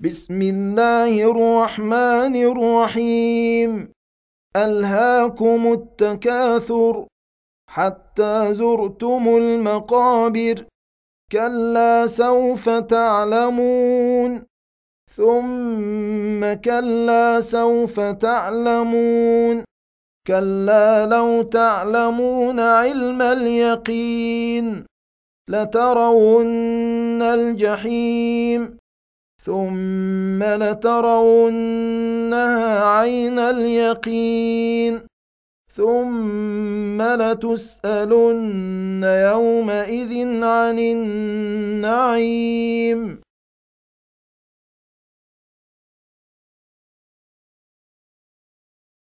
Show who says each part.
Speaker 1: بسم الله الرحمن الرحيم ألهاكم التكاثر حتى زرتم المقابر كلا سوف تعلمون ثم كلا سوف تعلمون كلا لو تعلمون علم اليقين لترون الجحيم ثم لترونها عين اليقين ثم لتسالن يومئذ عن النعيم